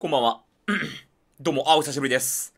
こんばんは。どうも、あ、お久しぶりです。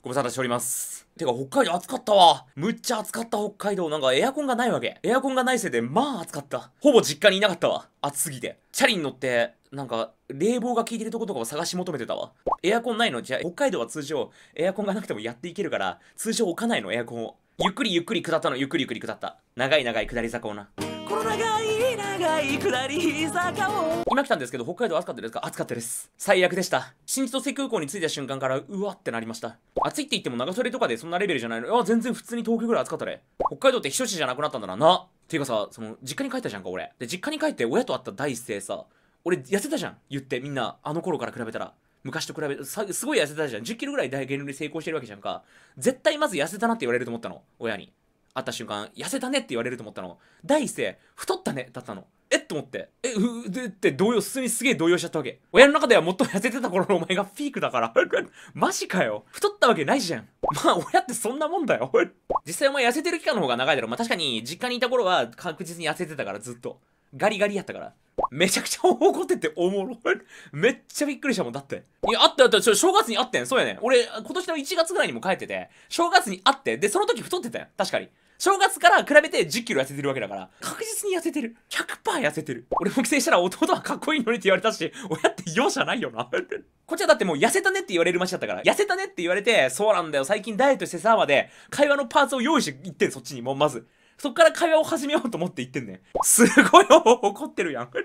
ご無沙汰しております。てか、北海道暑かったわ。むっちゃ暑かった北海道。なんかエアコンがないわけ。エアコンがないせいで、まあ暑かった。ほぼ実家にいなかったわ。暑すぎて。チャリに乗って、なんか、冷房が効いてるとことかを探し求めてたわ。エアコンないのじゃ、北海道は通常、エアコンがなくてもやっていけるから、通常置かないの、エアコンを。ゆっくりゆっくり下ったの、ゆっくりゆっくり下った。長い長い下り坂をな。この長いい下り坂を今来たんですけど北海道暑かったですか暑かったです最悪でした新千歳空港に着いた瞬間からうわってなりました暑いって言っても長袖とかでそんなレベルじゃないのいや全然普通に東京ぐらい暑かったで北海道って避暑地じゃなくなったんだななていうかさその実家に帰ったじゃんか俺で実家に帰って親と会った第一声さ俺痩せたじゃん言ってみんなあの頃から比べたら昔と比べてすごい痩せたじゃん1 0キロぐらい大減量に成功してるわけじゃんか絶対まず痩せたなって言われると思ったの親に会った瞬間、痩せたねって言われると思ったの。第一声、太ったねだったの。えっと思って。え、う、でって動揺、普通にすげえ動揺しちゃったわけ。親の中では最も痩せてた頃のお前がピークだから。マジかよ。太ったわけないじゃん。まあ、親ってそんなもんだよ。実際お前痩せてる期間の方が長いだろ。まあ確かに、実家にいた頃は確実に痩せてたから、ずっと。ガリガリやったから。めちゃくちゃ怒ってておもろい。めっちゃびっくりしたもん、だって。いや、あったあった、正月に会ってん。そうやね俺、今年の1月ぐらいにも帰ってて、正月に会って、で、その時太ってたよ。確かに。正月から比べて10キロ痩せてるわけだから、確実に痩せてる。100%痩せてる。俺も帰省したら弟はかっこいいのにって言われたし、親って容赦ないよな。こっちはだってもう痩せたねって言われる街だったから、痩せたねって言われて、そうなんだよ、最近ダイエットしてさ、まで、会話のパーツを用意していってん、そっちに、もうまず。そっから会話を始めようと思っていってんね。すごい怒ってるやん。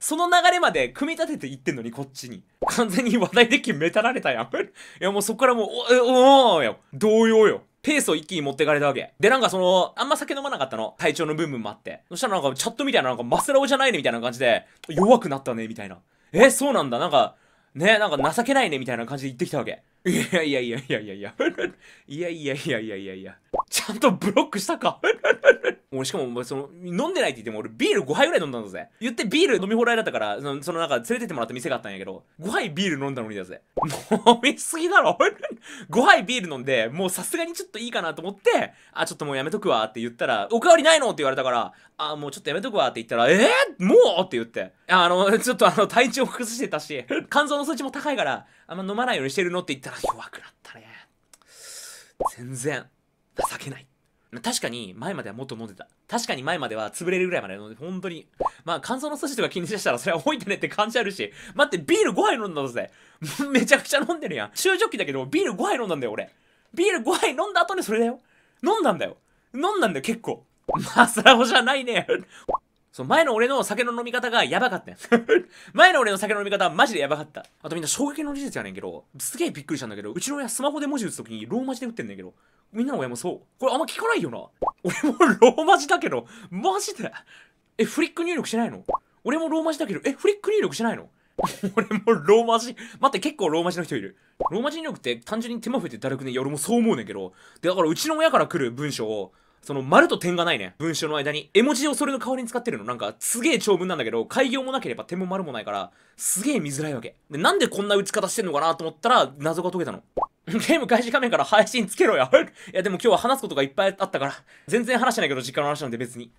その流れまで組み立てていってんのに、こっちに。完全に話題デッキめたられたやん。いや、もうそっからもう、お、おおよ。動揺よ。ペースを一気に持ってかれたわけ。で、なんかその、あんま酒飲まなかったの。体調の部分もあって。そしたらなんかチャットみたいな、なんかマスラオじゃないねみたいな感じで、弱くなったね、みたいな。え、そうなんだ、なんか、ね、なんか情けないね、みたいな感じで言ってきたわけ。いやいやいやいやいやいや。いやいやいやいやいやいや。ゃんとブロックしたかもう しかもその飲んでないって言っても俺ビール5杯ぐらい飲んだんだぜ言ってビール飲み放題だったからそのそのなんか連れてってもらった店があったんやけど5杯ビール飲んだのにだぜ飲みすぎだろ5 杯ビール飲んでもうさすがにちょっといいかなと思ってあちょっともうやめとくわって言ったらおかわりないのって言われたからあもうちょっとやめとくわって言ったらえー、もうって言ってあのちょっとあの体調を崩してたし肝臓の数値も高いからあんま飲まないようにしてるのって言ったら弱くなったね全然情けない確かに前まではもっと飲んでた確かに前までは潰れるぐらいまで飲んで本当にまあ肝臓の筋とか気にしたらそれは置いてねって感じあるし待ってビール5杯飲んだぜ めちゃくちゃ飲んでるやん中蒸気だけどビール5杯飲んだんだよ俺ビール5杯飲んだ後にそれだよ飲んだんだよ飲んだんだよ結構まあ、スラボじゃないね。そう、前の俺の酒の飲み方がやばかったよ。前の俺の酒の飲み方はマジでやばかった。あとみんな衝撃の事実やねんけど、すげえびっくりしたんだけど、うちの親スマホで文字打つときにローマ字で打ってんだけど、みんなの親もそう。これあんま聞かないよな。俺もローマ字だけど、マジで。え、フリック入力しないの俺もローマ字だけど、え、フリック入力しないの 俺もローマ字。待って、結構ローマ字の人いる。ローマ字入力って単純に手間増えてだるくね。いや、俺もそう思うねんけど。で、だからうちの親から来る文章を、その丸と点がないね。文章の間に。絵文字をそれの代わりに使ってるの。なんか、すげえ長文なんだけど、開業もなければ点も丸もないから、すげえ見づらいわけ。で、なんでこんな打ち方してんのかなと思ったら、謎が解けたの。ゲーム開始画面から配信つけろや。いやでも今日は話すことがいっぱいあったから、全然話してないけど実家の話なんで別に。